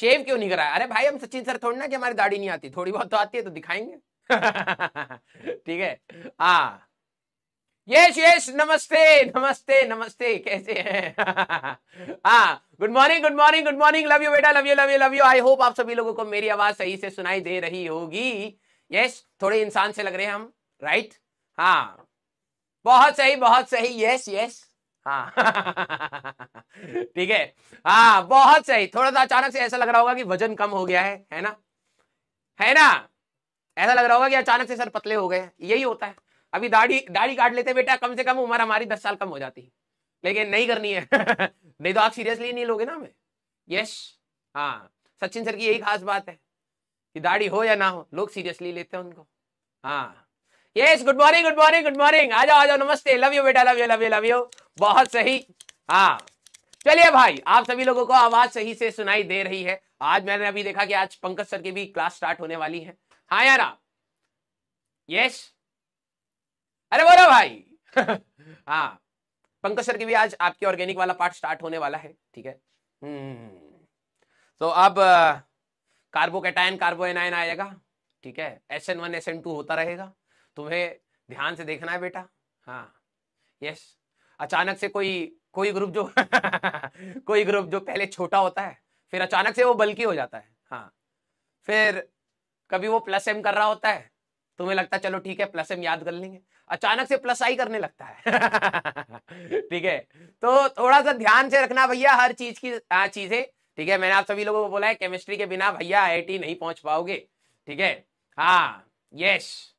शेव क्यों नहीं कराया अरे भाई हम सचिन सर थोड़ी ना कि हमारी दाढ़ी नहीं आती थोड़ी बहुत तो आती है तो दिखाएंगे ठीक है हा यश यश नमस्ते नमस्ते नमस्ते कैसे हैं हाँ good morning good morning good morning love you बेटा love you love you love you I hope आप सभी लोगों को मेरी आवाज सही से सुनाई दे रही होगी यस yes, थोड़े इंसान से लग रहे हैं हम राइट right? हाँ बहुत सही बहुत सही यस yes, यस yes. हाँ ठीक है हाँ बहुत सही थोड़ा सा अचानक से ऐसा लग रहा होगा कि वजन कम हो गया है है ना है ना ऐसा लग रहा होगा कि अचानक से सर पतले हो गए यही होता है अभी दाढ़ी दाढ़ी काट लेते बेटा कम से कम उम्र हमारी दस साल कम हो जाती लेकिन नहीं करनी है नहीं तो आप सीरियसली नहीं लोगे ना हमें यस हाँ सचिन सर की यही खास बात है कि दाढ़ी हो या ना हो लोग सीरियसली लेते हैं उनको हाँ yes good morning good morning good morning आ जाओ आ जाओ नमस्ते लव यू बेटा love you love you love you बहुत सही हाँ चलिए भाई आप सभी लोगों को आवाज सही से सुनाई दे रही है आज मैंने अभी देखा कि आज पंकज सर की भी क्लास स्टार्ट होने वाली है हाँ यार यस अरे बोलो भाई हाँ पंकज सर की भी आज आपके ऑर्गेनिक वाला पार्ट स्टार्ट होने वाला है ठीक है हम्म। तो अब कार्बो कार्बो एनाइन आएगा ठीक है S N one S N two होता रहेगा तुम्हें ध्यान से देखना है बेटा हाँ यस अचानक से कोई कोई ग्रुप जो कोई ग्रुप जो पहले छोटा होता है फिर अचानक से वो बल्कि हो जाता है हाँ फिर कभी वो प्लस एम कर रहा होता है तुम्हें तो लगता है चलो ठीक है प्लस एम याद कर लेंगे अचानक से प्लस आई करने लगता है ठीक है तो थोड़ा सा ध्यान से रखना भैया हर चीज की चीजें ठीक है मैंने आप सभी लोगों को बोला है केमिस्ट्री के बिना भैया आई नहीं पहुंच पाओगे ठीक है हाँ यश